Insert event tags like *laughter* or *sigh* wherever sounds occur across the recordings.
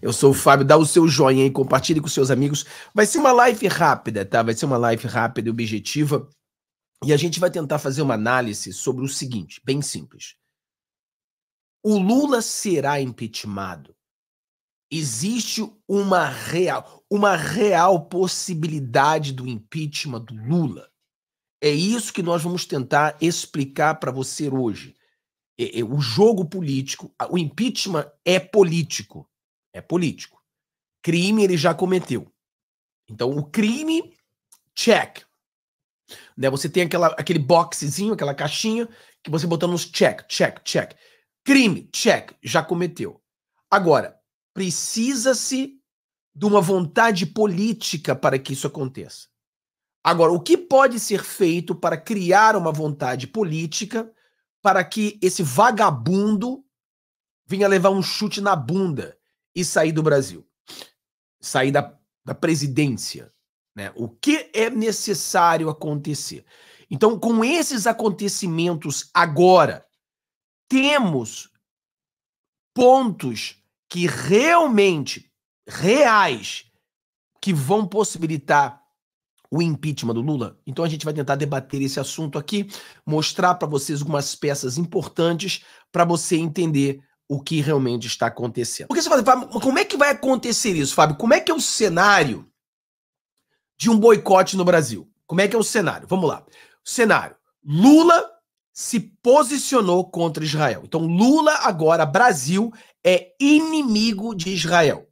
Eu sou o Fábio, dá o seu joinha aí, compartilhe com seus amigos. Vai ser uma live rápida, tá? Vai ser uma live rápida e objetiva. E a gente vai tentar fazer uma análise sobre o seguinte, bem simples. O Lula será impeachmentado. Existe uma real, uma real possibilidade do impeachment do Lula. É isso que nós vamos tentar explicar para você hoje. É, é, o jogo político, o impeachment é político é político. Crime ele já cometeu. Então, o crime, check. Né? Você tem aquela, aquele boxezinho, aquela caixinha, que você botando uns check, check, check. Crime, check, já cometeu. Agora, precisa-se de uma vontade política para que isso aconteça. Agora, o que pode ser feito para criar uma vontade política para que esse vagabundo venha levar um chute na bunda e sair do Brasil, sair da, da presidência. Né? O que é necessário acontecer? Então, com esses acontecimentos agora, temos pontos que realmente reais que vão possibilitar o impeachment do Lula. Então a gente vai tentar debater esse assunto aqui, mostrar para vocês algumas peças importantes para você entender o que realmente está acontecendo. Porque você fala, como é que vai acontecer isso, Fábio? Como é que é o cenário de um boicote no Brasil? Como é que é o cenário? Vamos lá. O cenário. Lula se posicionou contra Israel. Então, Lula agora, Brasil, é inimigo de Israel.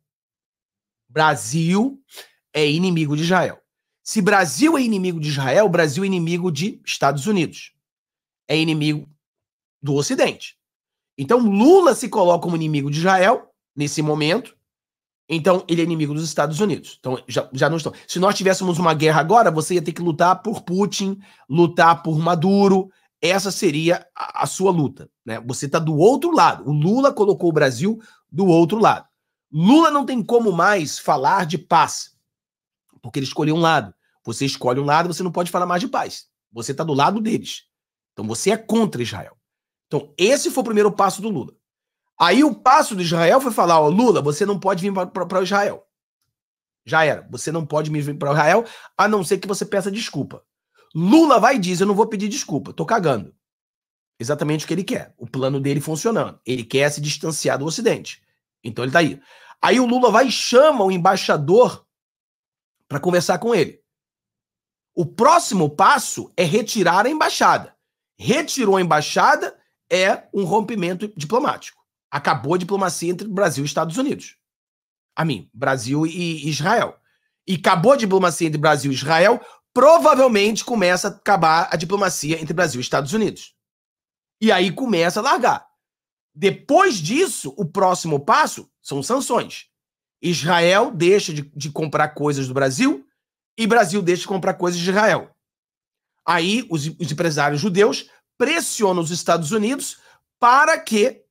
Brasil é inimigo de Israel. Se Brasil é inimigo de Israel, Brasil é inimigo de Estados Unidos. É inimigo do Ocidente. Então, Lula se coloca como inimigo de Israel nesse momento. Então, ele é inimigo dos Estados Unidos. Então, já, já não estão. Se nós tivéssemos uma guerra agora, você ia ter que lutar por Putin, lutar por Maduro. Essa seria a, a sua luta. Né? Você está do outro lado. O Lula colocou o Brasil do outro lado. Lula não tem como mais falar de paz, porque ele escolheu um lado. Você escolhe um lado, você não pode falar mais de paz. Você está do lado deles. Então, você é contra Israel. Então, esse foi o primeiro passo do Lula. Aí o passo do Israel foi falar: ó, Lula, você não pode vir para Israel. Já era. Você não pode vir para Israel, a não ser que você peça desculpa. Lula vai e diz: eu não vou pedir desculpa, tô cagando. Exatamente o que ele quer. O plano dele funcionando. Ele quer se distanciar do Ocidente. Então ele tá aí. Aí o Lula vai e chama o embaixador para conversar com ele. O próximo passo é retirar a embaixada. Retirou a embaixada, é um rompimento diplomático. Acabou a diplomacia entre Brasil e Estados Unidos. A mim, Brasil e Israel. E acabou a diplomacia entre Brasil e Israel, provavelmente começa a acabar a diplomacia entre Brasil e Estados Unidos. E aí começa a largar. Depois disso, o próximo passo são sanções. Israel deixa de, de comprar coisas do Brasil e Brasil deixa de comprar coisas de Israel. Aí os, os empresários judeus pressiona os Estados Unidos para que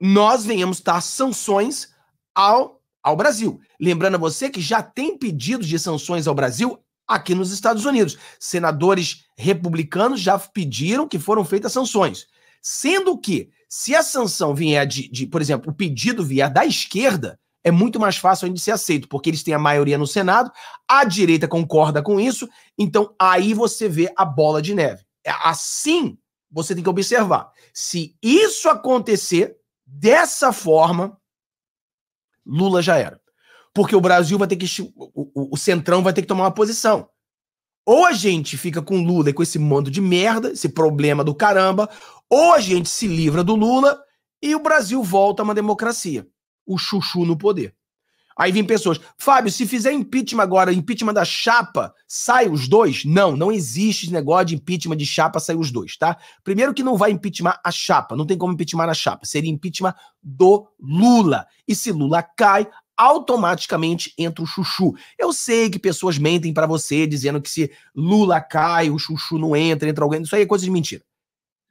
nós venhamos dar sanções ao, ao Brasil. Lembrando a você que já tem pedidos de sanções ao Brasil aqui nos Estados Unidos. Senadores republicanos já pediram que foram feitas sanções. Sendo que, se a sanção vier de, de, por exemplo, o pedido vier da esquerda, é muito mais fácil ainda de ser aceito, porque eles têm a maioria no Senado, a direita concorda com isso, então aí você vê a bola de neve. É, assim você tem que observar. Se isso acontecer dessa forma, Lula já era. Porque o Brasil vai ter que. O, o, Centrão vai ter que tomar uma posição. Ou a gente fica com Lula e com esse mando de merda, esse problema do caramba, ou a gente se livra do Lula e o Brasil volta a uma democracia. O chuchu no poder. Aí vêm pessoas, Fábio, se fizer impeachment agora, impeachment da chapa, sai os dois? Não, não existe negócio de impeachment de chapa sair os dois, tá? Primeiro que não vai impeachment a chapa, não tem como impeachment a chapa, seria impeachment do Lula. E se Lula cai, automaticamente entra o chuchu. Eu sei que pessoas mentem para você dizendo que se Lula cai, o chuchu não entra, entra alguém. Isso aí é coisa de mentira.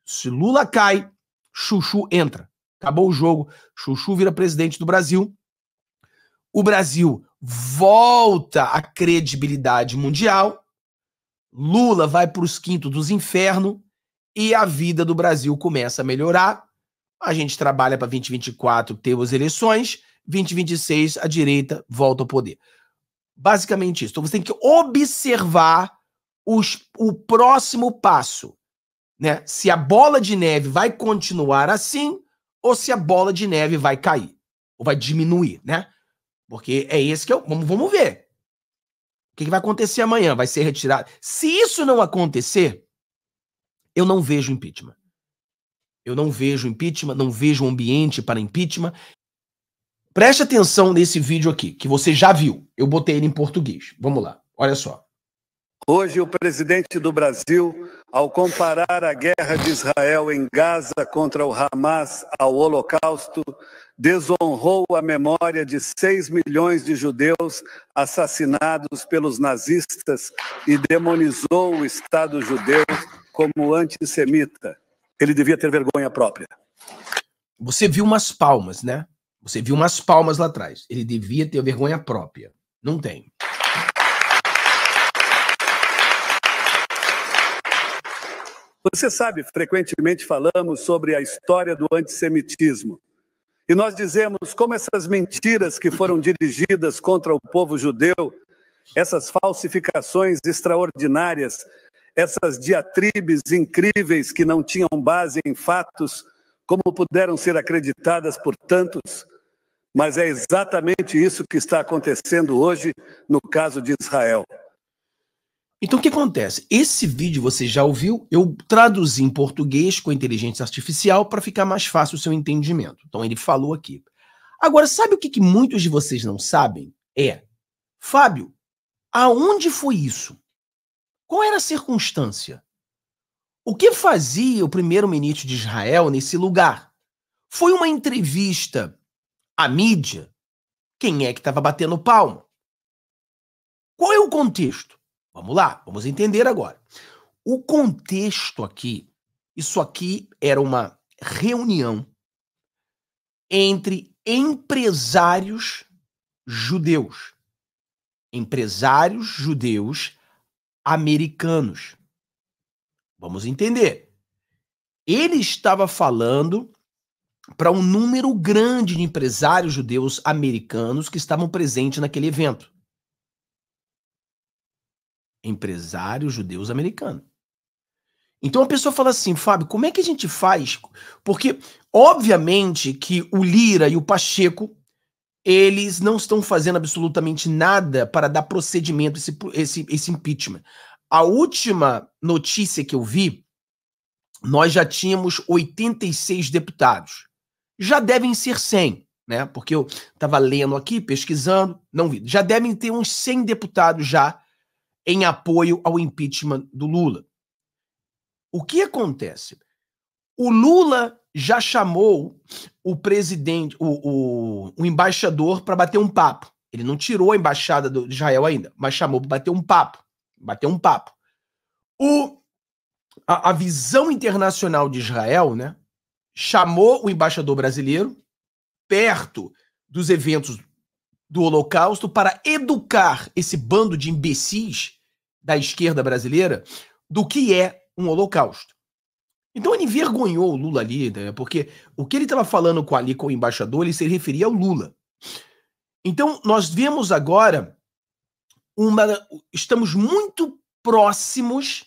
Se Lula cai, chuchu entra. Acabou o jogo, chuchu vira presidente do Brasil o Brasil volta à credibilidade mundial, Lula vai para os quintos dos infernos e a vida do Brasil começa a melhorar. A gente trabalha para 2024 ter as eleições, 2026 a direita volta ao poder. Basicamente isso. Então você tem que observar os, o próximo passo. Né? Se a bola de neve vai continuar assim ou se a bola de neve vai cair ou vai diminuir, né? Porque é esse que eu. É vamos, vamos ver. O que, que vai acontecer amanhã? Vai ser retirado. Se isso não acontecer, eu não vejo impeachment. Eu não vejo impeachment, não vejo ambiente para impeachment. Preste atenção nesse vídeo aqui, que você já viu. Eu botei ele em português. Vamos lá, olha só. Hoje, o presidente do Brasil, ao comparar a guerra de Israel em Gaza contra o Hamas ao Holocausto, desonrou a memória de 6 milhões de judeus assassinados pelos nazistas e demonizou o Estado judeu como antissemita. Ele devia ter vergonha própria. Você viu umas palmas, né? Você viu umas palmas lá atrás. Ele devia ter vergonha própria. Não tem. Você sabe, frequentemente falamos sobre a história do antissemitismo. E nós dizemos como essas mentiras que foram dirigidas contra o povo judeu, essas falsificações extraordinárias, essas diatribes incríveis que não tinham base em fatos, como puderam ser acreditadas por tantos, mas é exatamente isso que está acontecendo hoje no caso de Israel. Então o que acontece? Esse vídeo você já ouviu, eu traduzi em português com inteligência artificial para ficar mais fácil o seu entendimento. Então ele falou aqui. Agora, sabe o que, que muitos de vocês não sabem? É, Fábio, aonde foi isso? Qual era a circunstância? O que fazia o primeiro-ministro de Israel nesse lugar? Foi uma entrevista à mídia? Quem é que estava batendo palma? Qual é o contexto? Vamos lá, vamos entender agora. O contexto aqui, isso aqui era uma reunião entre empresários judeus, empresários judeus americanos. Vamos entender. Ele estava falando para um número grande de empresários judeus americanos que estavam presentes naquele evento empresário judeus americano. Então a pessoa fala assim, Fábio, como é que a gente faz? Porque, obviamente, que o Lira e o Pacheco, eles não estão fazendo absolutamente nada para dar procedimento a esse, esse, esse impeachment. A última notícia que eu vi, nós já tínhamos 86 deputados. Já devem ser 100, né? Porque eu estava lendo aqui, pesquisando, não vi. Já devem ter uns 100 deputados já em apoio ao impeachment do Lula. O que acontece? O Lula já chamou o presidente, o, o, o embaixador, para bater um papo. Ele não tirou a embaixada do Israel ainda, mas chamou para bater um papo. Bater um papo. O, a, a visão internacional de Israel, né? Chamou o embaixador brasileiro perto dos eventos do Holocausto para educar esse bando de imbecis da esquerda brasileira do que é um holocausto. Então ele envergonhou o Lula ali, né? porque o que ele estava falando com ali com o embaixador, ele se referia ao Lula. Então nós vemos agora uma estamos muito próximos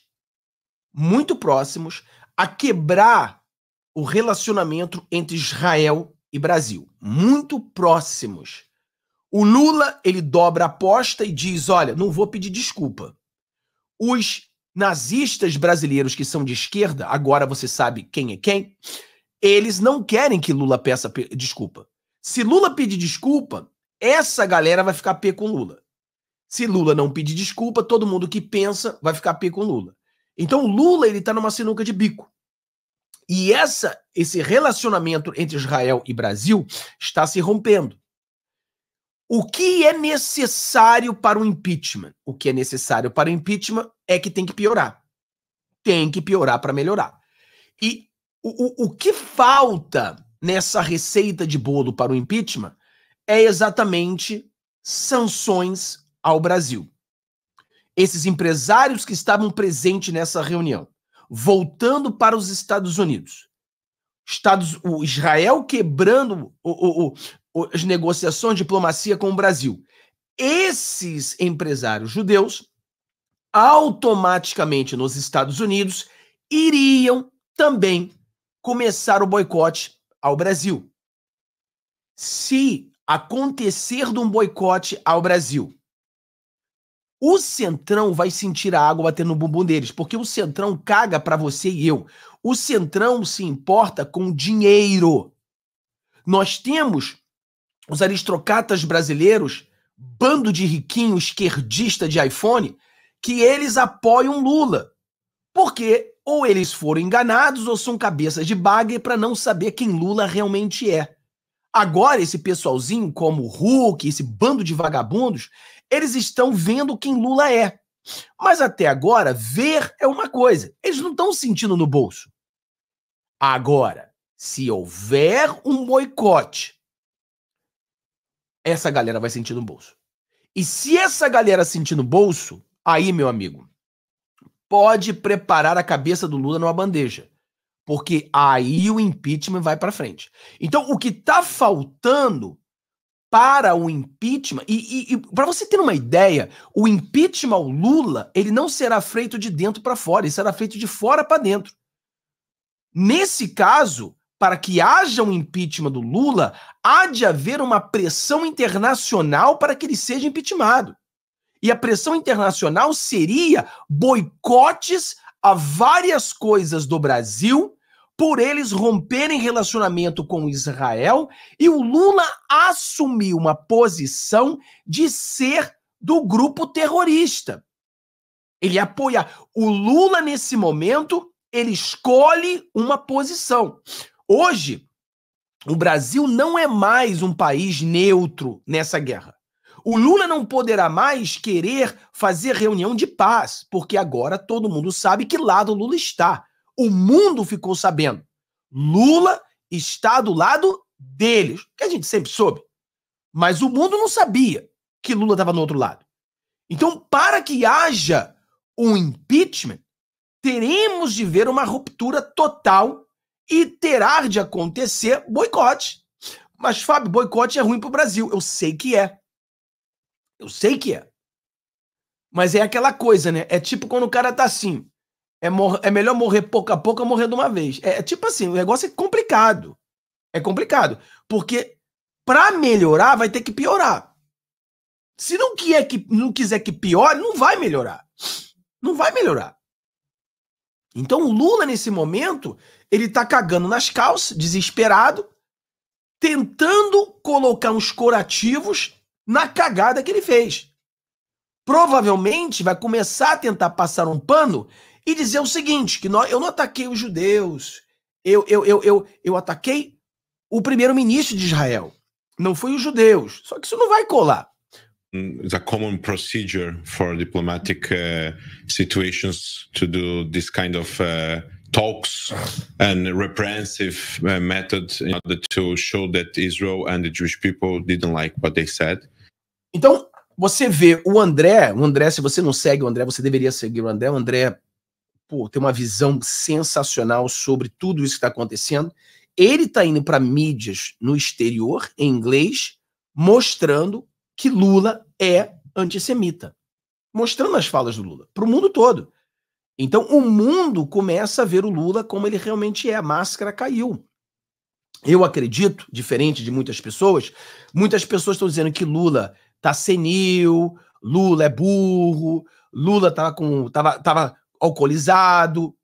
muito próximos a quebrar o relacionamento entre Israel e Brasil, muito próximos. O Lula, ele dobra a aposta e diz: "Olha, não vou pedir desculpa os nazistas brasileiros que são de esquerda, agora você sabe quem é quem, eles não querem que Lula peça pe desculpa. Se Lula pedir desculpa, essa galera vai ficar pé com Lula. Se Lula não pedir desculpa, todo mundo que pensa vai ficar pé com Lula. Então Lula ele tá numa sinuca de bico. E essa esse relacionamento entre Israel e Brasil está se rompendo. O que é necessário para o impeachment? O que é necessário para o impeachment é que tem que piorar. Tem que piorar para melhorar. E o, o, o que falta nessa receita de bolo para o impeachment é exatamente sanções ao Brasil. Esses empresários que estavam presentes nessa reunião, voltando para os Estados Unidos. Estados, o Israel quebrando o, o, o as negociações, diplomacia com o Brasil. Esses empresários judeus, automaticamente nos Estados Unidos, iriam também começar o boicote ao Brasil. Se acontecer de um boicote ao Brasil, o Centrão vai sentir a água batendo no bumbum deles, porque o Centrão caga para você e eu. O Centrão se importa com dinheiro. Nós temos os aristocratas brasileiros, bando de riquinho esquerdista de iPhone, que eles apoiam Lula. Porque ou eles foram enganados ou são cabeças de bagre para não saber quem Lula realmente é. Agora, esse pessoalzinho, como o Hulk, esse bando de vagabundos, eles estão vendo quem Lula é. Mas até agora, ver é uma coisa. Eles não estão sentindo no bolso. Agora, se houver um boicote essa galera vai sentir no bolso. E se essa galera sentir no bolso, aí, meu amigo, pode preparar a cabeça do Lula numa bandeja. Porque aí o impeachment vai para frente. Então, o que está faltando para o impeachment, e, e, e para você ter uma ideia, o impeachment ao Lula, ele não será feito de dentro para fora, ele será feito de fora para dentro. Nesse caso, para que haja um impeachment do Lula, há de haver uma pressão internacional para que ele seja impeachmentado. E a pressão internacional seria boicotes a várias coisas do Brasil por eles romperem relacionamento com Israel e o Lula assumir uma posição de ser do grupo terrorista. Ele apoia o Lula nesse momento, ele escolhe uma posição. Hoje, o Brasil não é mais um país neutro nessa guerra. O Lula não poderá mais querer fazer reunião de paz, porque agora todo mundo sabe que lado Lula está. O mundo ficou sabendo. Lula está do lado deles, que a gente sempre soube. Mas o mundo não sabia que Lula estava no outro lado. Então, para que haja um impeachment, teremos de ver uma ruptura total e terá de acontecer boicote. Mas, Fábio, boicote é ruim para o Brasil. Eu sei que é. Eu sei que é. Mas é aquela coisa, né? É tipo quando o cara tá assim. É, mor é melhor morrer pouco a pouco ou morrer de uma vez. É, é tipo assim, o negócio é complicado. É complicado. Porque para melhorar, vai ter que piorar. Se não, quer é que, não quiser que piore, não vai melhorar. Não vai melhorar. Então o Lula, nesse momento, ele tá cagando nas calças, desesperado, tentando colocar uns corativos na cagada que ele fez. Provavelmente vai começar a tentar passar um pano e dizer o seguinte: que nós, eu não ataquei os judeus, eu, eu, eu, eu, eu ataquei o primeiro-ministro de Israel, não foi os judeus. Só que isso não vai colar. Mm, it's common procedure for diplomatic uh, situations to do this kind of uh talks and repressive uh, method in order to show that Israel and the Jewish people didn't like what they said. Então, você vê o André, o André, se você não segue o André, você deveria seguir o André. O André, pô, tem uma visão sensacional sobre tudo isso que está acontecendo. Ele está indo para mídias no exterior, em inglês, mostrando que Lula é antissemita. Mostrando as falas do Lula para o mundo todo. Então o mundo começa a ver o Lula como ele realmente é, a máscara caiu. Eu acredito, diferente de muitas pessoas, muitas pessoas estão dizendo que Lula tá senil, Lula é burro, Lula tava com tava, tava alcoolizado.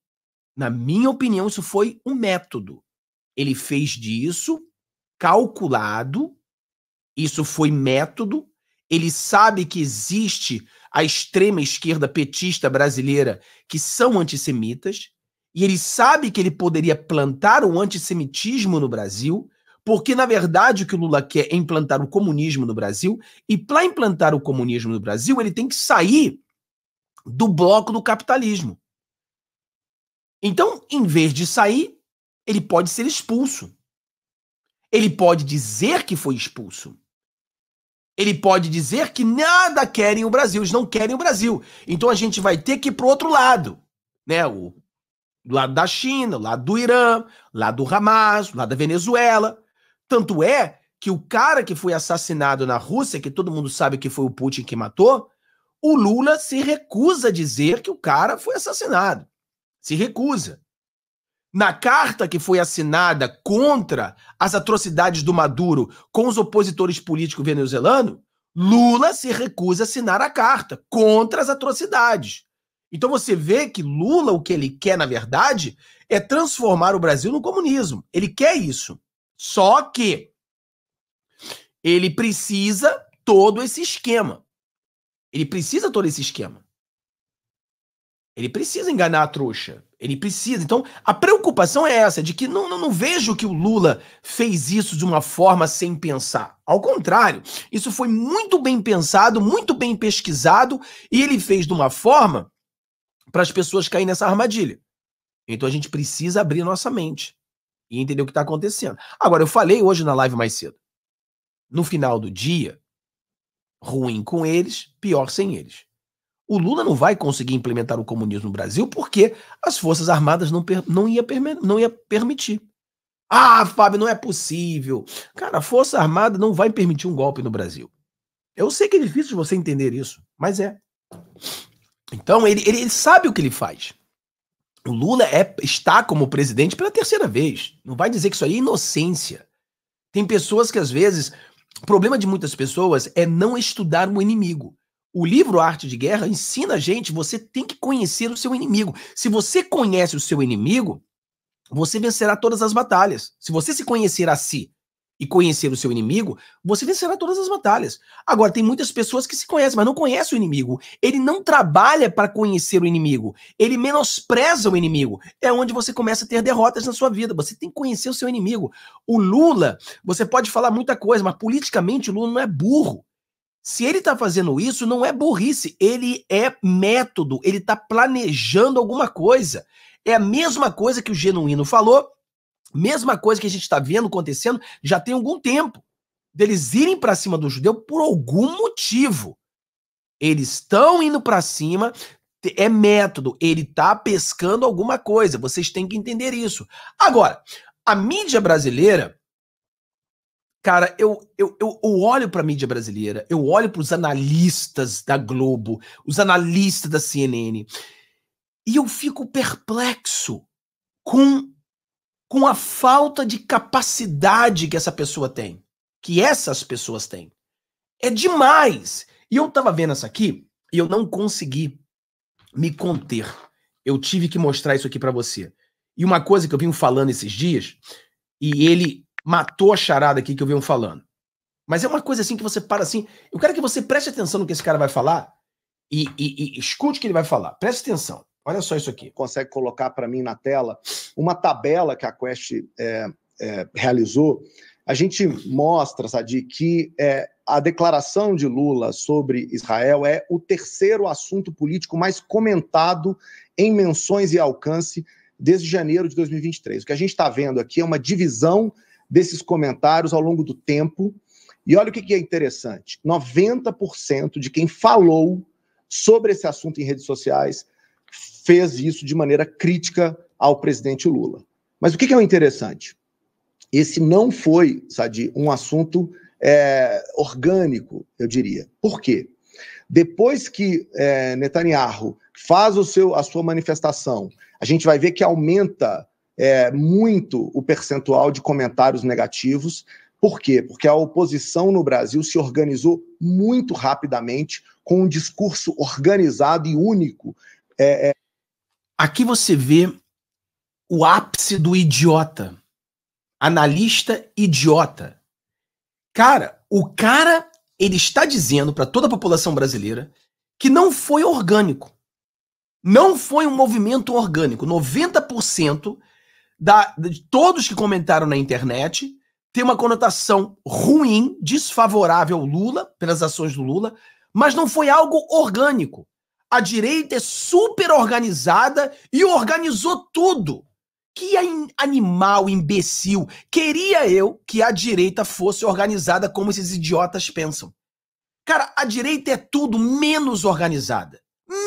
Na minha opinião, isso foi um método. Ele fez disso calculado, isso foi método. Ele sabe que existe a extrema esquerda petista brasileira que são antissemitas, e ele sabe que ele poderia plantar o antissemitismo no Brasil, porque na verdade o que o Lula quer é implantar o comunismo no Brasil, e para implantar o comunismo no Brasil, ele tem que sair do bloco do capitalismo. Então, em vez de sair, ele pode ser expulso. Ele pode dizer que foi expulso ele pode dizer que nada querem o Brasil, eles não querem o Brasil. Então a gente vai ter que ir para outro lado, né? O lado da China, o lado do Irã, lado do Hamas, lado da Venezuela. Tanto é que o cara que foi assassinado na Rússia, que todo mundo sabe que foi o Putin que matou, o Lula se recusa a dizer que o cara foi assassinado. Se recusa. Na carta que foi assinada contra as atrocidades do Maduro com os opositores políticos venezuelanos, Lula se recusa a assinar a carta contra as atrocidades. Então você vê que Lula, o que ele quer, na verdade, é transformar o Brasil no comunismo. Ele quer isso. Só que ele precisa todo esse esquema. Ele precisa todo esse esquema. Ele precisa enganar a trouxa. Ele precisa. Então, a preocupação é essa, de que não, não, não, vejo que o Lula fez isso de uma forma sem pensar. Ao contrário, isso foi muito bem pensado, muito bem pesquisado, e ele fez de uma forma para as pessoas caírem nessa armadilha. Então a gente precisa abrir nossa mente e entender o que está acontecendo. Agora, eu falei hoje na live mais cedo. No final do dia, ruim com eles, pior sem eles o Lula não vai conseguir implementar o comunismo no Brasil porque as Forças Armadas não, não, ia, não ia permitir. Ah, Fábio, não é possível. Cara, a Força Armada não vai permitir um golpe no Brasil. Eu sei que é difícil você entender isso, mas é. Então, ele, ele, ele sabe o que ele faz. O Lula é, está como presidente pela terceira vez. Não vai dizer que isso aí é inocência. Tem pessoas que, às vezes, o problema de muitas pessoas é não estudar o inimigo. O livro Arte de Guerra ensina a gente, você tem que conhecer o seu inimigo. Se você conhece o seu inimigo, você vencerá todas as batalhas. Se você se conhecer a si e conhecer o seu inimigo, você vencerá todas as batalhas. Agora, tem muitas pessoas que se conhecem, mas não conhecem o inimigo. Ele não trabalha para conhecer o inimigo. Ele menospreza o inimigo. É onde você começa a ter derrotas na sua vida. Você tem que conhecer o seu inimigo. O Lula, você pode falar muita coisa, mas politicamente o Lula não é burro. Se ele está fazendo isso, não é burrice, ele é método, ele está planejando alguma coisa. É a mesma coisa que o Genuíno falou, mesma coisa que a gente está vendo acontecendo já tem algum tempo. Deles irem para cima do judeu por algum motivo. Eles estão indo para cima, é método, ele está pescando alguma coisa. Vocês têm que entender isso. Agora, a mídia brasileira cara, eu, eu, eu, eu olho para a mídia brasileira, eu olho para os analistas da Globo, os analistas da CNN, e eu fico perplexo com, com a falta de capacidade que essa pessoa tem, que essas pessoas têm. É demais! E eu tava vendo essa aqui e eu não consegui me conter. Eu tive que mostrar isso aqui para você. E uma coisa que eu vim falando esses dias, e ele matou a charada aqui que eu venho falando. Mas é uma coisa assim que você para assim. Eu quero que você preste atenção no que esse cara vai falar e, e, e escute o que ele vai falar. Preste atenção. Olha só isso aqui. Consegue colocar para mim na tela uma tabela que a Quest é, é, realizou? A gente mostra, Sadi, que é, a declaração de Lula sobre Israel é o terceiro assunto político mais comentado em menções e alcance desde janeiro de 2023. O que a gente está vendo aqui é uma divisão desses comentários ao longo do tempo. E olha o que, é interessante: 90% de quem falou sobre esse assunto em redes sociais fez isso de maneira crítica ao presidente Lula. Mas o que, que é o interessante? Esse não foi, Sadi, um assunto é, orgânico, eu diria. Por quê? Depois que é, Netanyahu faz o seu, a sua manifestação, a gente vai ver que aumenta é, muito o percentual de comentários negativos. Por quê? Porque a oposição no Brasil se organizou muito rapidamente, com um discurso organizado e único. É, é... Aqui você vê o ápice do idiota. Analista idiota. Cara, o cara ele está dizendo para toda a população brasileira que não foi orgânico. Não foi um movimento orgânico. 90% da, de todos que comentaram na internet tem uma conotação ruim, desfavorável ao Lula, pelas ações do Lula, mas não foi algo orgânico. A direita é super organizada e organizou tudo. Que animal imbecil! Queria eu que a direita fosse organizada como esses idiotas pensam. Cara, a direita é tudo menos organizada.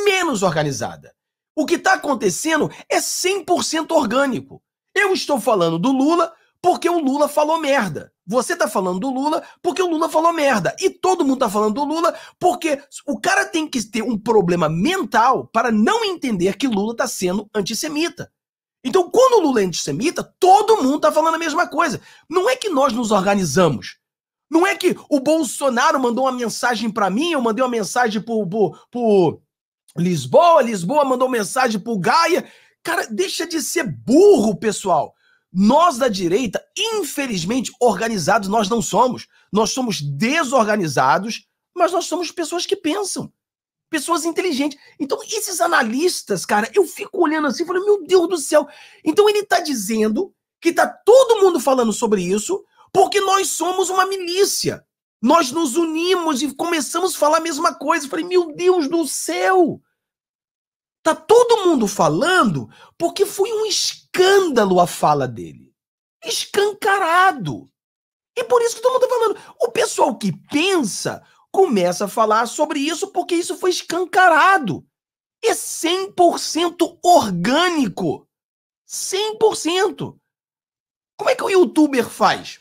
Menos organizada. O que está acontecendo é 100% orgânico. Eu estou falando do Lula porque o Lula falou merda. Você tá falando do Lula porque o Lula falou merda. E todo mundo tá falando do Lula porque o cara tem que ter um problema mental para não entender que Lula tá sendo antissemita. Então, quando o Lula é antissemita, todo mundo tá falando a mesma coisa. Não é que nós nos organizamos. Não é que o Bolsonaro mandou uma mensagem para mim, eu mandei uma mensagem pro, pro, pro Lisboa, Lisboa mandou mensagem pro Gaia. Cara, deixa de ser burro, pessoal. Nós da direita, infelizmente, organizados nós não somos. Nós somos desorganizados, mas nós somos pessoas que pensam. Pessoas inteligentes. Então, esses analistas, cara, eu fico olhando assim e falo, meu Deus do céu. Então, ele está dizendo que está todo mundo falando sobre isso, porque nós somos uma milícia. Nós nos unimos e começamos a falar a mesma coisa. Eu falei, meu Deus do céu! Tá todo mundo falando porque foi um escândalo a fala dele. Escancarado. E por isso que todo mundo tá falando. O pessoal que pensa começa a falar sobre isso porque isso foi escancarado. É 100% orgânico. 100%. Como é que o youtuber faz?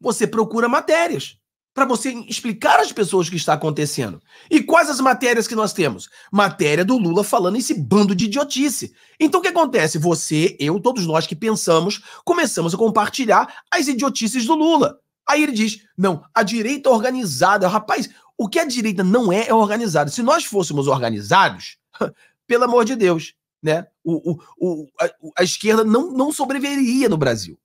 Você procura matérias para você explicar às pessoas o que está acontecendo. E quais as matérias que nós temos? Matéria do Lula falando esse bando de idiotice. Então o que acontece? Você, eu, todos nós que pensamos, começamos a compartilhar as idiotices do Lula. Aí ele diz: não, a direita organizada. Rapaz, o que a direita não é é organizado. Se nós fôssemos organizados, *laughs* pelo amor de Deus, né? O, o, o, a, a esquerda não, não sobreviveria no Brasil.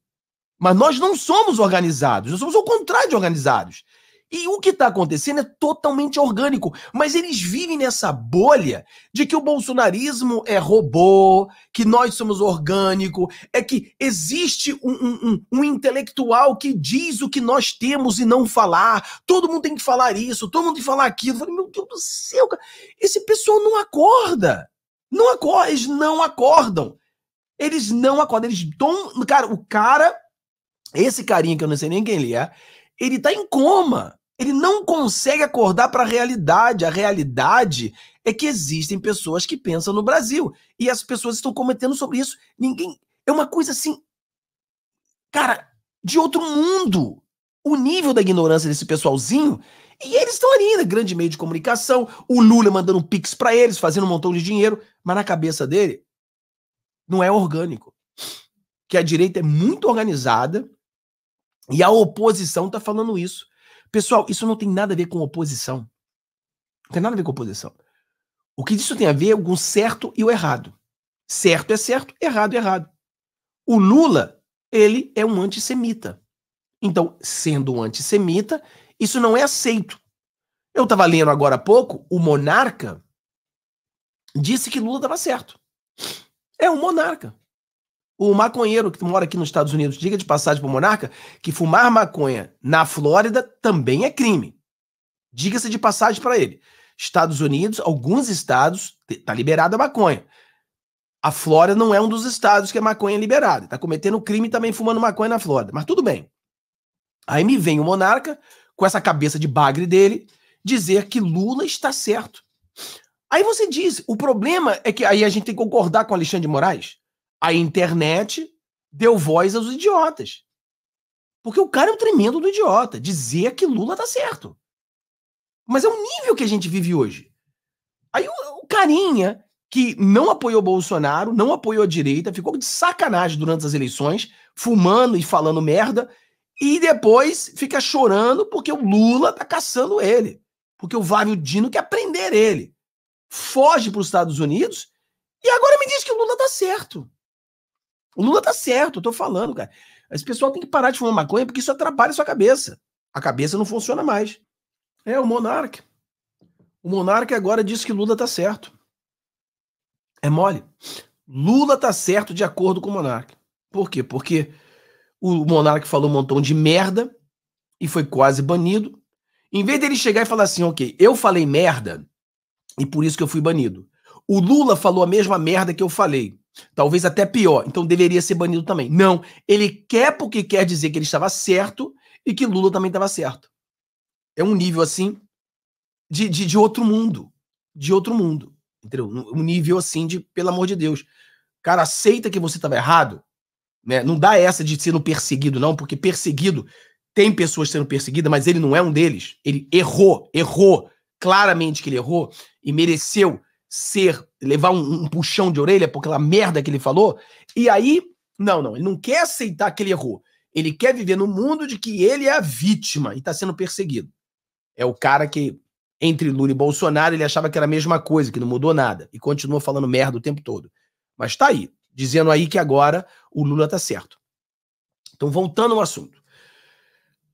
Mas nós não somos organizados, nós somos o contrário de organizados. E o que está acontecendo é totalmente orgânico, mas eles vivem nessa bolha de que o bolsonarismo é robô, que nós somos orgânico, é que existe um, um, um, um intelectual que diz o que nós temos e não falar, todo mundo tem que falar isso, todo mundo tem que falar aquilo. Eu falei, meu Deus do céu, cara. esse pessoal não acorda, não acorda, eles não acordam, eles não acordam, eles dão, cara, o cara, esse carinha que eu não sei nem quem ele é, ele tá em coma. Ele não consegue acordar para a realidade. A realidade é que existem pessoas que pensam no Brasil. E as pessoas estão cometendo sobre isso. Ninguém. É uma coisa assim. Cara, de outro mundo. O nível da ignorância desse pessoalzinho. E eles estão ali, né? grande meio de comunicação. O Lula mandando pix para eles, fazendo um montão de dinheiro. Mas na cabeça dele, não é orgânico. Que a direita é muito organizada. E a oposição está falando isso. Pessoal, isso não tem nada a ver com oposição. Não tem nada a ver com oposição. O que isso tem a ver é com o certo e o errado. Certo é certo, errado é errado. O Lula, ele é um antissemita. Então, sendo um antissemita, isso não é aceito. Eu estava lendo agora há pouco, o monarca disse que Lula estava certo. É um monarca. O maconheiro que mora aqui nos Estados Unidos, diga de passagem para o monarca, que fumar maconha na Flórida também é crime. Diga-se de passagem para ele. Estados Unidos, alguns estados, tá liberada a maconha. A Flórida não é um dos estados que a maconha é liberada. Tá cometendo crime também fumando maconha na Flórida. Mas tudo bem. Aí me vem o monarca, com essa cabeça de bagre dele, dizer que Lula está certo. Aí você diz, o problema é que aí a gente tem que concordar com Alexandre de Moraes a internet deu voz aos idiotas. Porque o cara é um tremendo do idiota. Dizer que Lula tá certo. Mas é o nível que a gente vive hoje. Aí o, o carinha que não apoiou Bolsonaro, não apoiou a direita, ficou de sacanagem durante as eleições, fumando e falando merda, e depois fica chorando porque o Lula tá caçando ele. Porque o Vávio Dino quer prender ele. Foge para os Estados Unidos e agora me diz que o Lula tá certo. O Lula tá certo, eu tô falando, cara. Esse pessoal tem que parar de fumar maconha porque isso atrapalha a sua cabeça. A cabeça não funciona mais. É o Monarque. O Monarque agora diz que Lula tá certo. É mole. Lula tá certo de acordo com o monarca. Por quê? Porque o Monarque falou um montão de merda e foi quase banido. Em vez dele chegar e falar assim, ok, eu falei merda e por isso que eu fui banido. O Lula falou a mesma merda que eu falei. Talvez até pior. Então deveria ser banido também. Não. Ele quer porque quer dizer que ele estava certo e que Lula também estava certo. É um nível assim de, de, de outro mundo. De outro mundo. Entendeu? Um nível assim de, pelo amor de Deus. Cara, aceita que você estava errado. Né? Não dá essa de sendo perseguido, não, porque perseguido tem pessoas sendo perseguidas, mas ele não é um deles. Ele errou, errou. Claramente que ele errou e mereceu ser, levar um, um puxão de orelha por aquela merda que ele falou, e aí, não, não, ele não quer aceitar que ele errou. Ele quer viver no mundo de que ele é a vítima e está sendo perseguido. É o cara que, entre Lula e Bolsonaro, ele achava que era a mesma coisa, que não mudou nada, e continuou falando merda o tempo todo. Mas está aí, dizendo aí que agora o Lula está certo. Então, voltando ao assunto.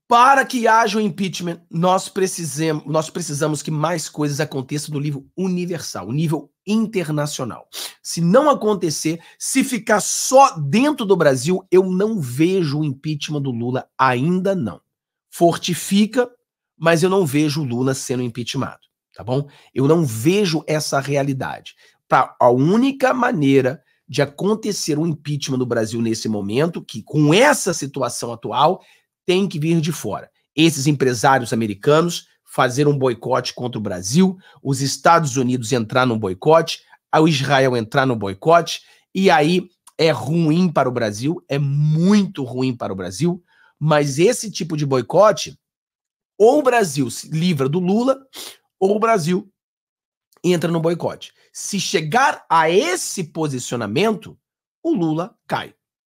Para que haja um impeachment, nós precisamos, nós precisamos que mais coisas aconteçam no nível universal, do nível internacional. Se não acontecer, se ficar só dentro do Brasil, eu não vejo o impeachment do Lula ainda não. Fortifica, mas eu não vejo o Lula sendo impeachmentado, tá bom? Eu não vejo essa realidade. Tá, a única maneira de acontecer um impeachment no Brasil nesse momento, que com essa situação atual, tem que vir de fora. Esses empresários americanos fazer um boicote contra o Brasil, os Estados Unidos entrar no boicote, o Israel entrar no boicote, e aí é ruim para o Brasil, é muito ruim para o Brasil, mas esse tipo de boicote, ou o Brasil se livra do Lula, ou o Brasil entra no boicote. Se chegar a esse posicionamento, o Lula cai.